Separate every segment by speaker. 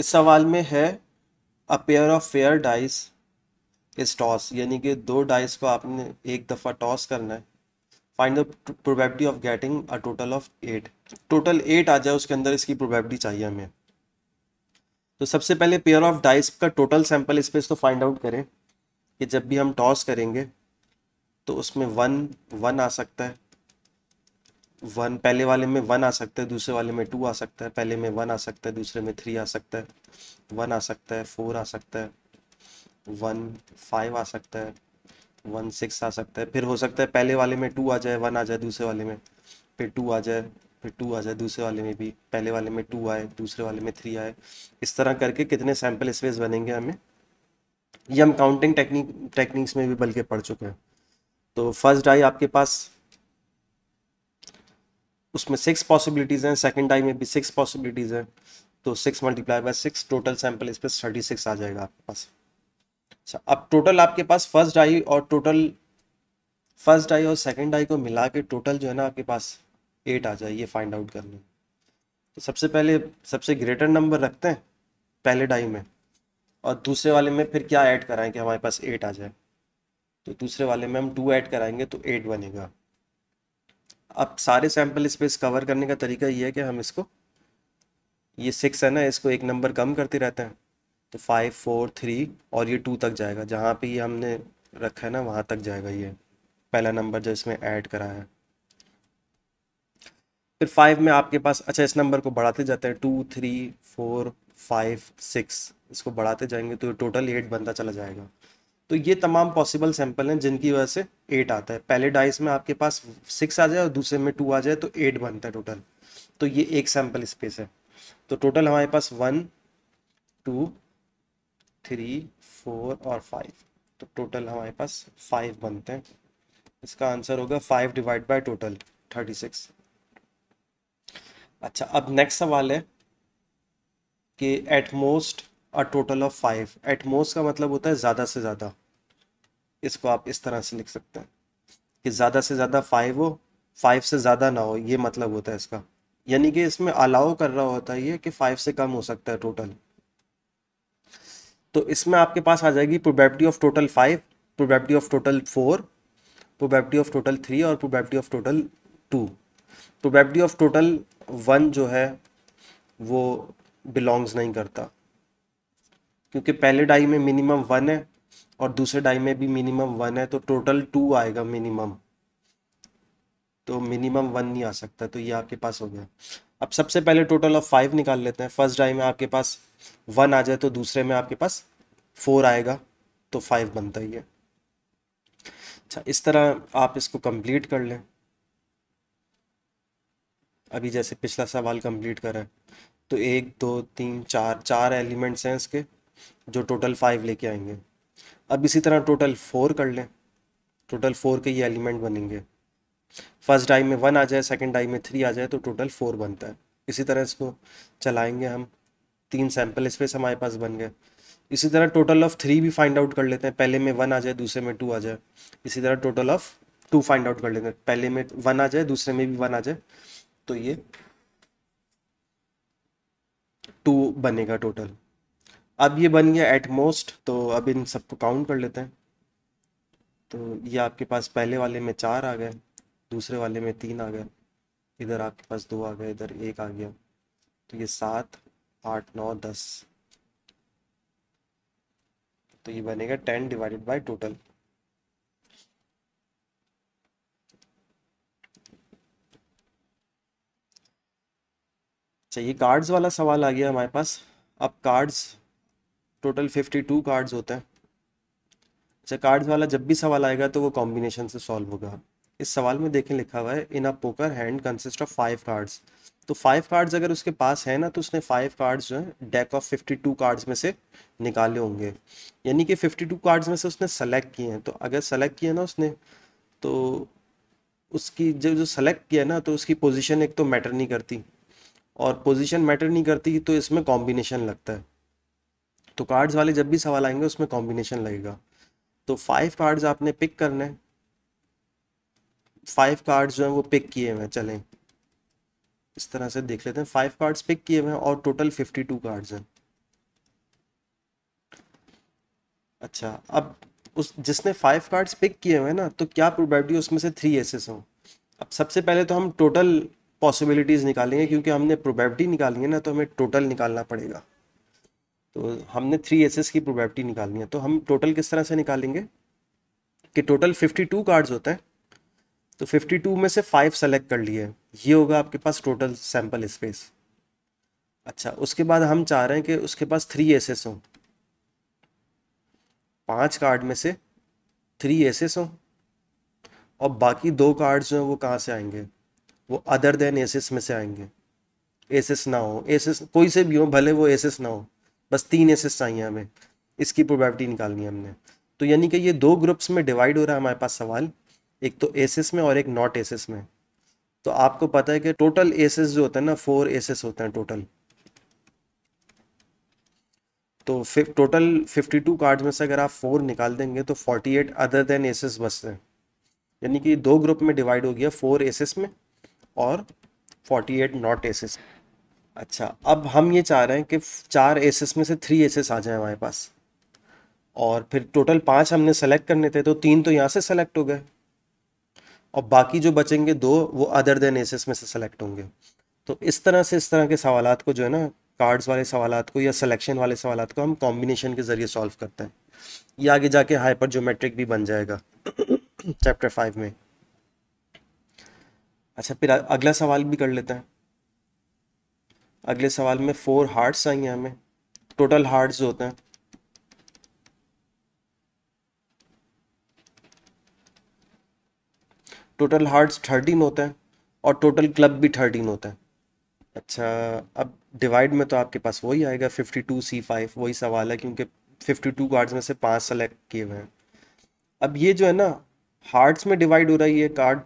Speaker 1: इस सवाल में है a pair of fair dice is toss यानी कि दो डाइस को आपने एक दफ़ा टॉस करना है find the probability of getting a total of eight total eight आ जाए उसके अंदर इसकी प्रोबेबिलिटी चाहिए हमें तो सबसे पहले पेयर ऑफ डाइस का टोटल सैम्पल स्पेस तो फाइंड आउट करें कि जब भी हम टॉस करेंगे तो उसमें वन वन आ सकता है वन पहले वाले में वन आ सकता है दूसरे वाले में टू आ सकता है पहले में वन आ सकता है दूसरे में थ्री आ सकता है वन आ सकता है फोर आ सकता है वन फाइव आ सकता है वन सिक्स आ सकता है फिर हो सकता है पहले वाले में टू आ जाए वन आ जाए दूसरे वाले में फिर टू आ जाए फिर टू आ जाए दूसरे वाले में भी पहले वाले में टू आए दूसरे वाले में थ्री आए इस तरह करके कितने सैम्पल स्पेस बनेंगे हमें ये हम काउंटिंग टेक्निक टेक्निक्स में भी बल्कि पढ़ चुके हैं तो फर्स्ट आई आपके पास उसमें सिक्स पॉसिबिलिटीज़ हैं सेकेंड टाइम में भी सिक्स पॉसिबिलिटीज़ हैं तो six multiply by six total sample इस पर थर्टी सिक्स आ जाएगा आपके पास अच्छा अब टोटल आपके पास फर्स्ट आई और टोटल फर्स्ट आई और सेकेंड आई को मिला के टोटल जो है ना आपके पास एट आ जाए ये फाइंड आउट कर तो सबसे पहले सबसे ग्रेटर नंबर रखते हैं पहले डाई में और दूसरे वाले में फिर क्या ऐड कराएं कि हमारे पास एट आ जाए तो दूसरे वाले में हम टू ऐड कराएंगे तो एट बनेगा अब सारे सैम्पल स्पेस कवर करने का तरीका ये है कि हम इसको ये सिक्स है ना इसको एक नंबर कम करते रहते हैं तो फाइव फोर थ्री और ये टू तक जाएगा जहाँ पे ये हमने रखा है ना वहाँ तक जाएगा ये पहला नंबर जो इसमें ऐड करा है फिर फाइव में आपके पास अच्छा इस नंबर को बढ़ाते जाते हैं two three four five six इसको बढ़ाते जाएंगे तो टोटल एट बनता चला जाएगा तो ये तमाम पॉसिबल सैंपल हैं जिनकी वजह से एट आता है पहले डाइस में आपके पास सिक्स आ जाए और दूसरे में टू आ जाए तो एट बनता है टोटल तो ये एक सैंपल स्पेस है तो टोटल हमारे पास वन टू थ्री फोर और फाइव तो टोटल हमारे पास फाइव बनते हैं इसका आंसर होगा five divide by total thirty six अच्छा अब नेक्स्ट सवाल है कि at most a total of five at most का मतलब होता है ज़्यादा से ज़्यादा इसको आप इस तरह से लिख सकते हैं कि ज़्यादा से ज़्यादा फाइव हो फाइव से ज़्यादा ना हो ये मतलब होता है इसका यानी कि इसमें अलाउ कर रहा होता है ये कि फाइव से कम हो सकता है टोटल तो इसमें आपके पास आ जाएगी probability of total five probability of total four probability of total three और probability of total two probability of total one जो है वो बिलोंग्स नहीं करता क्योंकि पहले डाई में मिनिमम वन है और दूसरे डाई में भी मिनिमम वन है तो टोटल टू आएगा मिनिमम तो मिनिमम वन नहीं आ सकता तो ये आपके पास हो गया अब सबसे पहले टोटल ऑफ फाइव निकाल लेते हैं फर्स्ट डाई में आपके पास वन आ जाए तो दूसरे में आपके पास फोर आएगा तो फाइव बनता ही है अच्छा इस तरह आप इसको कंप्लीट कर लें अभी जैसे पिछला सवाल कंप्लीट करें तो एक दो तीन चार चार एलिमेंट्स हैं इसके जो टोटल फाइव लेके आएंगे अब इसी तरह टोटल फोर कर लें टोटल फोर के ये एलिमेंट बनेंगे फर्स्ट डाई में वन आ जाए सेकंड डाई में थ्री आ जाए तो टोटल फोर बनता है इसी तरह इसको चलाएंगे हम तीन सैम्पल स्पेस हमारे पास बन गए इसी तरह टोटल ऑफ थ्री भी फाइंड आउट कर लेते हैं पहले में वन आ जाए दूसरे में टू आ जाए इसी तरह total of two find out कर लेते हैं पहले में वन आ जाए दूसरे में भी वन आ जाए तो ये टू बनेगा टोटल अब ये बन गया एट मोस्ट तो अब इन सबको काउंट कर लेते हैं तो ये आपके पास पहले वाले में चार आ गए दूसरे वाले में तीन आ गए इधर आपके पास दो आ गए इधर एक आ गया तो ये सात आठ नौ दस तो ये बनेगा टेन डिवाइडेड बाय टोटल अच्छा ये कार्ड्स वाला सवाल आ गया हमारे पास अब cards total fifty two cards होता है अच्छा कार्ड्स वाला जब भी सवाल आएगा तो वो कॉम्बिनेशन से सॉल्व होगा इस सवाल में देखें लिखा हुआ है in a poker hand consist of five cards तो फाइव कार्ड्स अगर उसके पास है ना तो उसने फाइव कार्ड्स जो है deck of fifty two cards में से निकाले होंगे यानी कि फिफ्टी टू कार्ड्स में से उसने सेलेक्ट किए हैं तो अगर सेलेक्ट किया ना उसने तो उसकी जब जो सेलेक्ट किया ना तो उसकी पोजिशन एक तो मैटर नहीं करती और पोजिशन मैटर नहीं करती तो इसमें कॉम्बिनेशन लगता है तो कार्ड्स वाले जब भी सवाल आएंगे उसमें कॉम्बिनेशन लगेगा तो फाइव कार्ड्स आपने पिक करने फाइव कार्ड्स जो हैं वो पिक किए हुए हैं चलें इस तरह से देख लेते हैं फाइव कार्ड्स पिक किए हुए हैं और टोटल फिफ्टी टू कार्ड्स हैं अच्छा अब उस जिसने फाइव कार्ड्स पिक किए हुए हैं ना तो क्या प्रोबेबिलिटी उसमें से थ्री एसेस हों अब सबसे पहले तो हम टोटल पॉसिबिलिटीज़ निकालेंगे क्योंकि हमने प्रोबेबिलिटी निकालनी है ना तो हमें टोटल निकालना पड़ेगा तो हमने थ्री एसेस की प्रोबेबिलिटी निकालनी है तो हम टोटल किस तरह से निकालेंगे कि टोटल 52 कार्ड्स होता है तो 52 में से फाइव सेलेक्ट कर लिए ये होगा आपके पास टोटल सैम्पल स्पेस अच्छा उसके बाद हम चाह रहे हैं कि उसके पास थ्री एसेस हों पांच कार्ड में से थ्री एसेस हों और बाकी दो कार्ड्स जो हैं वो कहाँ से आएंगे वो अदर देन एसेस में से आएंगे एसेस ना हो एसेस कोई से भी हो भले वो एसेस ना हो बस तीन एसेस चाहिए हमें इसकी प्रोबेबिलिटी निकालनी है हमने तो यानी कि ये दो ग्रुप्स में डिवाइड हो रहा है हमारे पास सवाल एक तो एसेस में और एक नॉट एसेस में तो आपको पता है कि टोटल एसेस जो होता है ना फोर एसेस होते हैं टोटल तो फिफ, टोटल टू कार्ड में से अगर आप फोर निकाल देंगे तो forty eight other than aces बचते हैं यानी कि दो ग्रुप में डिवाइड हो गया फोर एसेस में और फोर्टी एट नॉट एसेस में अच्छा अब हम ये चाह रहे हैं कि चार एसेस में से थ्री एसेस आ जाए हमारे पास और फिर टोटल पांच हमने सेलेक्ट करने थे तो तीन तो यहाँ से सेलेक्ट हो गए और बाकी जो बचेंगे दो वो अदर देन एसेस में से सेलेक्ट होंगे तो इस तरह से इस तरह के सवाल को जो है ना कार्ड्स वाले सवाल को या सिलेक्शन वाले सवाल को हम कॉम्बिनेशन के ज़रिए सॉल्व करते हैं ये आगे जाके हाइपर जोमेट्रिक भी बन जाएगा चैप्टर फाइव में अच्छा फिर अगला सवाल भी कर लेते हैं अगले सवाल में फोर हार्ट्स आई हैं हमें टोटल हार्ट्स होते हैं टोटल हार्ट्स थर्टीन होते हैं और टोटल क्लब भी थर्टीन होते हैं अच्छा अब डिवाइड में तो आपके पास वही आएगा फिफ्टी टू सी फाइव वही सवाल है क्योंकि फिफ्टी टू कार्ड्स में से पांच सेलेक्ट किए हुए हैं अब ये जो है ना हार्ट्स में डिवाइड हो रहा है ये कार्ड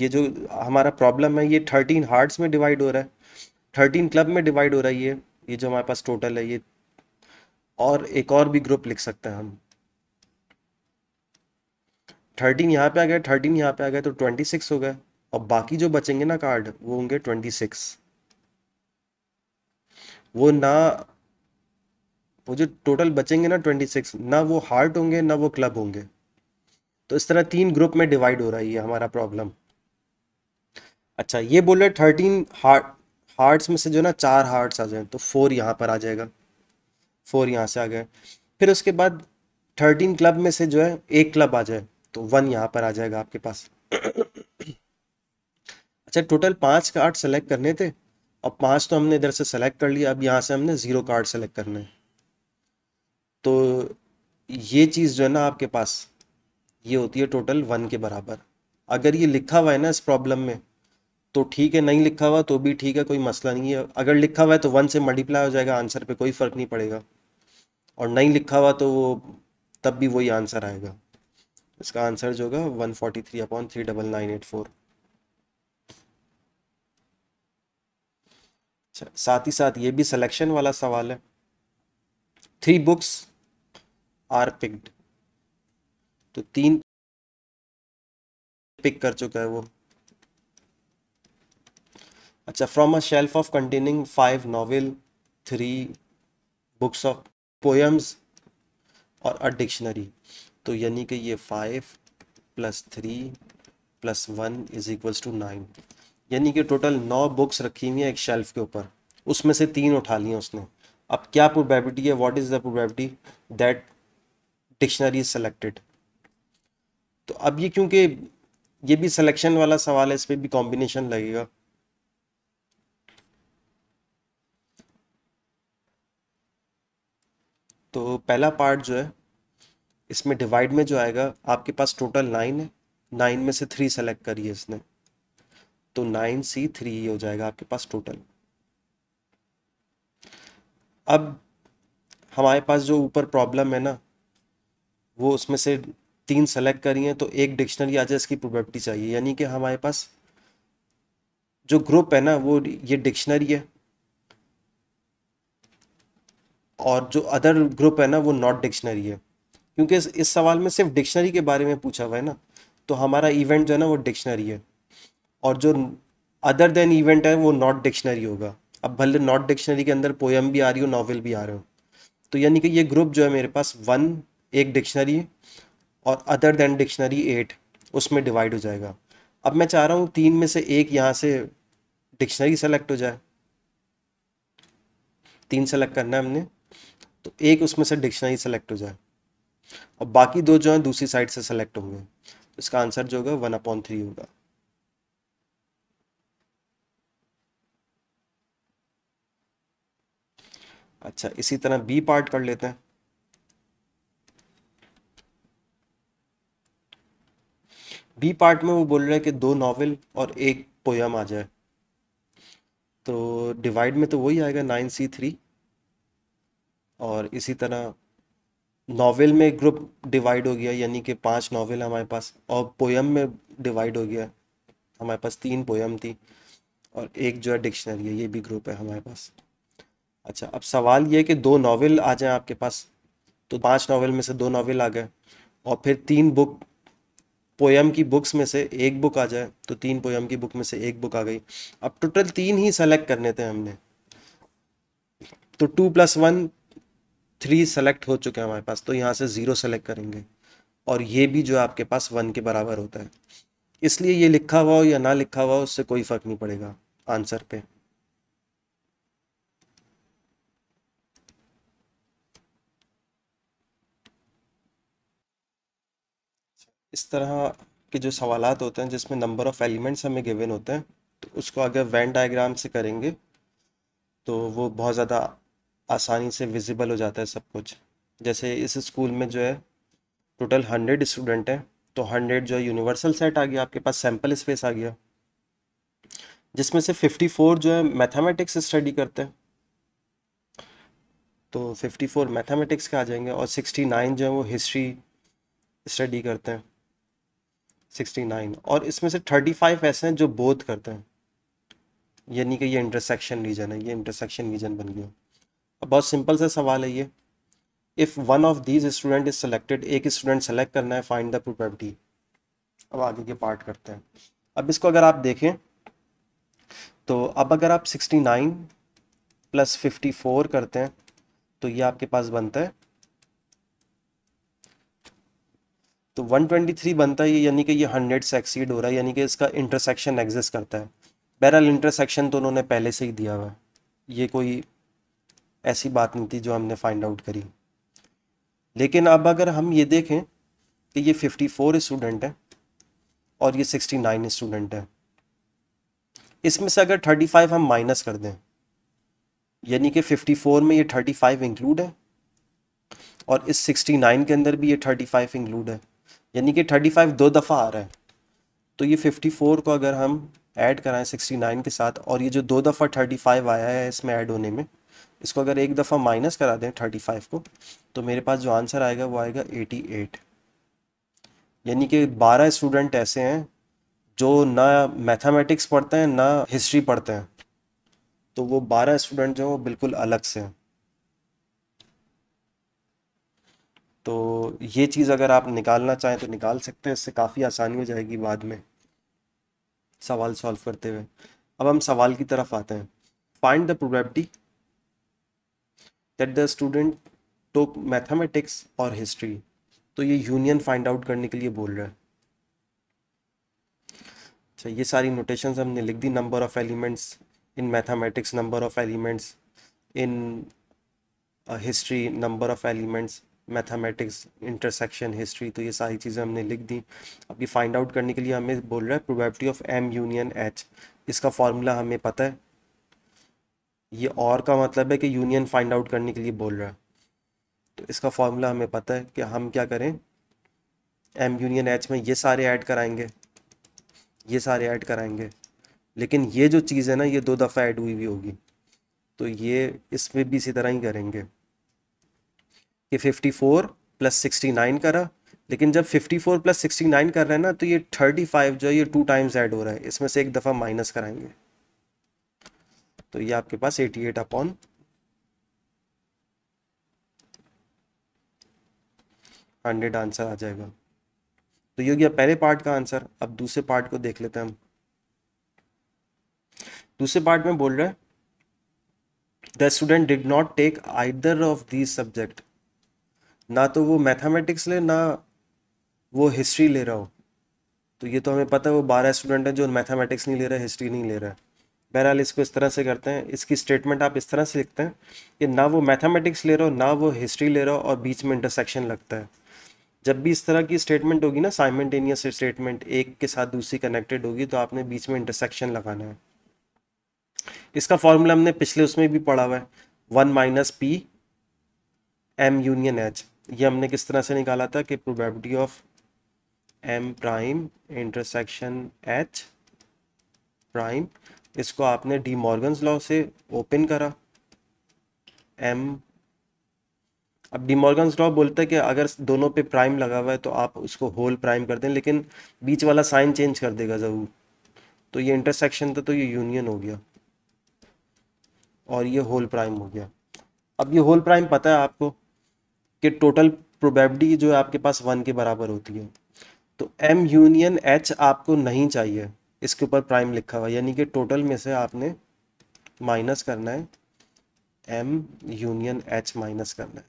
Speaker 1: ये जो हमारा प्रॉब्लम है ये थर्टीन हार्ट्स में डिवाइड हो रहा है थर्टीन क्लब में डिवाइड हो रही है ये जो हमारे पास टोटल है ये और एक और भी ग्रुप लिख सकते हैं हम थर्टीन यहाँ पे आ गए थर्टीन यहाँ पे आ गए तो ट्वेंटी सिक्स हो गए और बाकी जो बचेंगे ना कार्ड वो होंगे ट्वेंटी सिक्स वो ना वो जो टोटल बचेंगे ना ट्वेंटी सिक्स ना वो हार्ट होंगे ना वो क्लब होंगे तो इस तरह तीन ग्रुप में डिवाइड हो रहा है हमारा प्रॉब्लम अच्छा ये बोल रहे थर्टीन हार्ट हार्ट्स में से जो ना चार हार्ट्स आ जाए तो फोर यहाँ पर आ जाएगा फोर यहाँ से आ गए फिर उसके बाद थर्टीन क्लब में से जो है एक क्लब आ जाए तो वन यहाँ पर आ जाएगा आपके पास अच्छा टोटल पांच कार्ड सेलेक्ट करने थे और पांच तो हमने इधर से सेलेक्ट कर लिया अब यहाँ से हमने ज़ीरो कार्ड सेलेक्ट करने हैं तो ये चीज़ जो है ना आपके पास ये होती है टोटल वन के बराबर अगर ये लिखा हुआ है ना इस प्रॉब्लम में तो ठीक है नहीं लिखा हुआ तो भी ठीक है कोई मसला नहीं है अगर लिखा हुआ है तो वन से मल्टीप्लाई हो जाएगा आंसर पे कोई फ़र्क नहीं पड़ेगा और नहीं लिखा हुआ तो वो तब भी वही आंसर आएगा इसका आंसर जो होगा one forty three upon three double nine eight four अच्छा साथ ही साथ ये भी सिलेक्शन वाला सवाल है थ्री बुक्स आर पिक्ड तो तीन पिक कर चुका है वो अच्छा from a shelf of containing five novel three books of poems और अ डिक्शनरी तो यानी कि ये five plus three plus one is equals to nine यानी कि टोटल नौ बुक्स रखी हुई हैं एक शेल्फ के ऊपर उसमें से तीन उठा लिया उसने अब क्या प्रोबेबिलिटी है what is the probability that dictionary is selected तो अब ये क्योंकि ये भी सिलेक्शन वाला सवाल है इस पर भी कॉम्बिनेशन लगेगा तो पहला पार्ट जो है इसमें डिवाइड में जो आएगा आपके पास टोटल नाइन है नाइन में से थ्री सेलेक्ट करिए इसने तो नाइन सी थ्री हो जाएगा आपके पास टोटल अब हमारे पास जो ऊपर प्रॉब्लम है ना वो उसमें से तीन सेलेक्ट करिए तो एक डिक्शनरी आ जाए इसकी प्रोबेबिलिटी चाहिए यानी कि हमारे पास जो ग्रुप है ना वो ये डिक्शनरी है और जो अदर ग्रुप है ना वो नॉट डिक्शनरी है क्योंकि इस, इस सवाल में सिर्फ डिक्शनरी के बारे में पूछा हुआ है ना तो हमारा इवेंट जो है ना वो डिक्शनरी है और जो अदर देन इवेंट है वो नॉट डिक्शनरी होगा अब भले नॉट डिक्शनरी के अंदर पोएम भी आ रही हो नॉवल भी आ रहे हो तो यानी कि ये ग्रुप जो है मेरे पास वन एक डिक्शनरी और अदर देन डिक्शनरी एट उसमें डिवाइड हो जाएगा अब मैं चाह रहा हूँ तीन में से एक यहाँ से डिक्शनरी सेलेक्ट हो जाए तीन सेलेक्ट करना है हमने तो एक उसमें से डिक्शनरी सेलेक्ट हो जाए और बाकी दो जो हैं दूसरी साइड से सेलेक्ट होंगे तो इसका आंसर जो होगा वन अपॉन थ्री होगा अच्छा इसी तरह बी पार्ट कर लेते हैं बी पार्ट में वो बोल रहे हैं कि दो नॉवेल और एक पोयम आ जाए तो डिवाइड में तो वही आएगा नाइन सी थ्री और इसी तरह नावल में ग्रुप डिवाइड हो गया यानी कि पांच नावल हमारे पास और पोयम में डिवाइड हो गया हमारे पास तीन पोयम थी और एक जो है डिक्शनरी है ये भी ग्रुप है हमारे पास अच्छा अब सवाल ये कि दो नावल आ जाए आपके पास तो पांच नावल में से दो नावल आ गए और फिर तीन बुक पोयम की बुक्स में से एक बुक आ जाए तो तीन पोयम की बुक में से एक बुक आ गई अब टोटल तीन ही सेलेक्ट करने थे हमने तो two plus one three select हो चुके हैं हमारे पास तो यहाँ से ज़ीरो सेलेक्ट करेंगे और ये भी जो आपके पास वन के बराबर होता है इसलिए ये लिखा हुआ हो या ना लिखा हुआ हो उससे कोई फ़र्क नहीं पड़ेगा आंसर पे इस तरह के जो सवालात होते हैं जिसमें नंबर ऑफ़ एलिमेंट्स हमें गिवन होते हैं तो उसको अगर वैन डायग्राम से करेंगे तो वो बहुत ज़्यादा आसानी से विजिबल हो जाता है सब कुछ जैसे इस स्कूल में जो है टोटल हंड्रेड स्टूडेंट हैं तो हंड्रेड जो है यूनिवर्सल सेट आ गया आपके पास सैम्पल स्पेस आ गया जिसमें से फिफ्टी फोर जो है मैथमेटिक्स स्टडी करते हैं तो फिफ्टी फोर मैथमेटिक्स के आ जाएंगे और सिक्सटी नाइन जो है वो हिस्ट्री स्टडी करते हैं सिक्सटी नाइन और इसमें से थर्टी फाइव ऐसे हैं जो बोध करते हैं यानी कि ये इंटरसेक्शन रीजन है ये इंटरसेक्शन रीजन बन गया अब बहुत सिंपल सा सवाल है ये if one of these student is selected एक स्टूडेंट सेलेक्ट करना है फाइंड द प्रोबेबिलिटी अब आगे के पार्ट करते हैं अब इसको अगर आप देखें तो अब अगर आप 69 प्लस फोर करते हैं तो ये आपके पास बनता है तो 123 बनता है यानी कि ये 100 से एक्सीड हो रहा है यानी कि इसका इंटरसेक्शन एग्जिस्ट करता है बहरहाल इंटरसेक्शन तो उन्होंने पहले से ही दिया हुआ है ये कोई ऐसी बात नहीं थी जो हमने फाइंड आउट करी लेकिन अब अगर हम ये देखें कि ये 54 स्टूडेंट हैं और ये 69 स्टूडेंट हैं इसमें से अगर 35 हम माइनस कर दें यानी कि 54 में ये 35 इंक्लूड है और इस 69 के अंदर भी ये 35 इंक्लूड है यानी कि 35 दो दफ़ा आ रहा है तो ये 54 को अगर हम ऐड कराएं 69 के साथ और ये जो दो दफ़ा 35 आया है इसमें ऐड होने में इसको अगर एक दफ़ा माइनस करा दें थर्टी फाइव को तो मेरे पास जो आंसर आएगा वो आएगा एटी एट यानी कि बारह स्टूडेंट ऐसे हैं जो ना मैथमेटिक्स पढ़ते हैं ना हिस्ट्री पढ़ते हैं तो वो बारह स्टूडेंट जो हैं वो बिल्कुल अलग से हैं तो ये चीज़ अगर आप निकालना चाहें तो निकाल सकते हैं इससे काफ़ी आसानी हो जाएगी बाद में सवाल सॉल्व करते हुए अब हम सवाल की तरफ आते हैं find the probability that the student took mathematics और हिस्ट्री तो ये यूनियन फाइंड आउट करने के लिए बोल रहा है अच्छा ये सारी नोटेशन हमने लिख दी number of elements in mathematics number of elements in history number of elements mathematics intersection history तो ये सारी चीज़ें हमने लिख दी अब ये फाइंड आउट करने के लिए हमें बोल रहा है probability of M union H इसका फॉर्मूला हमें पता है ये और का मतलब है कि यूनियन फाइंड आउट करने के लिए बोल रहा है तो इसका फॉर्मूला हमें पता है कि हम क्या करें एम यूनियन एच में ये सारे ऐड कराएंगे ये सारे ऐड कराएंगे लेकिन ये जो चीज़ है ना ये दो दफ़ा ऐड हुई भी होगी तो ये इसमें भी इसी तरह ही करेंगे कि 54 प्लस सिक्सटी करा लेकिन जब 54 प्लस सिक्सटी कर रहे हैं ना तो ये 35 जो है ये टू टाइम्स ऐड हो रहा है इसमें से एक दफ़ा माइनस कराएंगे तो ये आपके पास 88 एट अपॉन हंड्रेड आंसर आ जाएगा तो ये हो गया पहले पार्ट का आंसर अब दूसरे पार्ट को देख लेते हैं हम दूसरे पार्ट में बोल रहे the student did not take either of this subject ना तो वो मैथमेटिक्स ले ना वो हिस्ट्री ले रहा हो तो ये तो हमें पता है वो बारह स्टूडेंट हैं जो मैथमेटिक्स नहीं ले रहे हिस्ट्री नहीं ले रहे बहरहाल इसको इस तरह से करते हैं इसकी स्टेटमेंट आप इस तरह से लिखते हैं कि ना वो मैथमेटिक्स ले रहे हो ना वो हिस्ट्री ले रहे हो और बीच में इंटरसेक्शन लगता है जब भी इस तरह की स्टेटमेंट होगी ना साइमेंटेनियस स्टेटमेंट एक के साथ दूसरी कनेक्टेड होगी तो आपने बीच में इंटरसेक्शन लगाना है इसका फॉर्मूला हमने पिछले उसमें भी पढ़ा हुआ है one minus P M union H ये हमने किस तरह से निकाला था कि probability of M prime intersection H prime इसको आपने डी मॉर्गन्स लॉ से ओपन करा एम अब डी मॉर्गन्स लॉ बोलता है कि अगर दोनों पे प्राइम लगा हुआ है तो आप उसको होल प्राइम कर दें लेकिन बीच वाला साइन चेंज कर देगा ज़रूर तो ये इंटरसेक्शन था तो ये यूनियन हो गया और ये होल प्राइम हो गया अब ये होल प्राइम पता है आपको कि टोटल प्रोबेबिलिटी जो है आपके पास वन के बराबर होती है तो एम यूनियन एच आपको नहीं चाहिए इसके ऊपर प्राइम लिखा हुआ यानी कि टोटल में से आपने माइनस करना है एम यूनियन एच माइनस करना है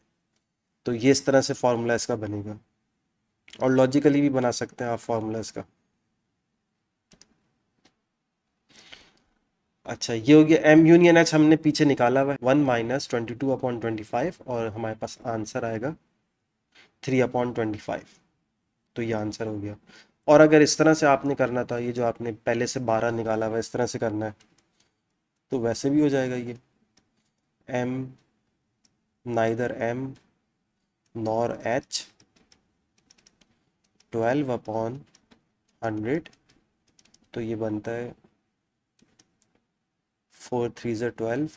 Speaker 1: तो ये इस तरह से फार्मूला इसका बनेगा और लॉजिकली भी बना सकते हैं आप फार्मूला इसका अच्छा ये हो गया एम यूनियन एच हमने पीछे निकाला हुआ है one minus twenty two upon twenty five और हमारे पास आंसर आएगा थ्री अपॉइंट ट्वेंटी फाइव तो ये आंसर हो गया और अगर इस तरह से आपने करना था ये जो आपने पहले से बारह निकाला हुआ इस तरह से करना है तो वैसे भी हो जाएगा ये M neither M nor H twelve upon hundred तो ये बनता है फोर थ्री ज़र ट्वेल्व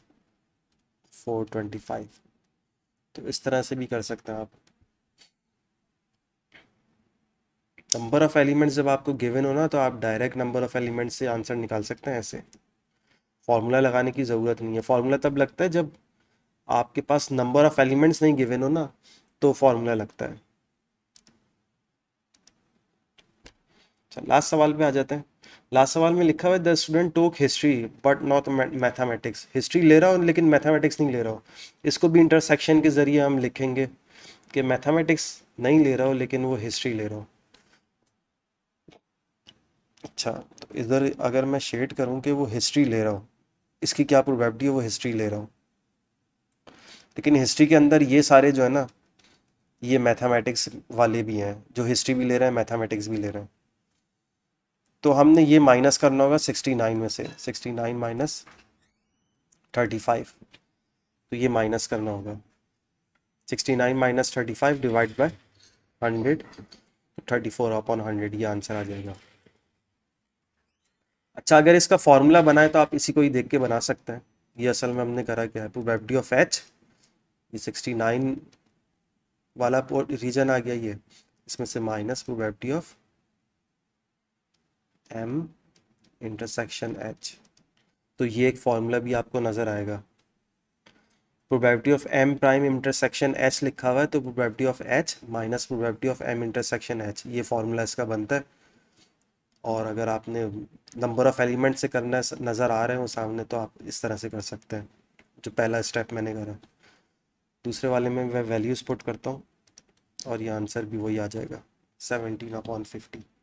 Speaker 1: फोर ट्वेंटी फाइव तो इस तरह से भी कर सकते हैं आप नंबर ऑफ़ एलिमेंट्स जब आपको गिवन हो ना तो आप डायरेक्ट नंबर ऑफ़ एलिमेंट्स से आंसर निकाल सकते हैं ऐसे फार्मूला लगाने की ज़रूरत नहीं है फार्मूला तब लगता है जब आपके पास नंबर ऑफ़ एलिमेंट्स नहीं गिवन हो ना तो फार्मूला लगता है अच्छा लास्ट सवाल पे आ जाते हैं लास्ट सवाल में लिखा हुआ है the student took history but not mathematics history ले रहा हूँ लेकिन मैथामेटिक्स नहीं ले रहा हूँ इसको भी इंटरसेक्शन के ज़रिए हम लिखेंगे कि मैथामेटिक्स नहीं ले रहा हूँ लेकिन वो हिस्ट्री ले रहा हूँ अच्छा तो इधर अगर मैं शेड करूँ कि वो हिस्ट्री ले रहा हूँ इसकी क्या प्रोबेबिलिटी है वो हिस्ट्री ले रहा हूँ लेकिन हिस्ट्री के अंदर ये सारे जो है ना ये मैथमेटिक्स वाले भी हैं जो हिस्ट्री भी ले रहे हैं मैथमेटिक्स भी ले रहे हैं तो हमने ये माइनस करना होगा सिक्सटी नाइन में से sixty nine minus thirty five तो ये माइनस करना होगा sixty nine minus thirty five divide by hundred thirty four upon hundred ये आंसर आ जाएगा अच्छा अगर इसका फॉर्मूला बनाए तो आप इसी को ही देख के बना सकते हैं ये असल में हमने करा क्या है तो वेब डी ऑफ एच ये सिक्सटी नाइन वाला रीजन आ गया ये इसमें से minus D of M intersection H तो ये एक फॉर्मूला भी आपको नज़र आएगा probability of M prime intersection H लिखा हुआ है तो probability of H minus probability of M intersection H ये फॉर्मूला इसका बनता है और अगर आपने नंबर ऑफ एलिमेंट से करना नज़र आ रहे हो सामने तो आप इस तरह से कर सकते हैं जो पहला स्टेप मैंने करा दूसरे वाले में मैं वैल्यूज़ पुट करता हूँ और ये आंसर भी वही आ जाएगा सेवनटीन अपॉन फिफ्टी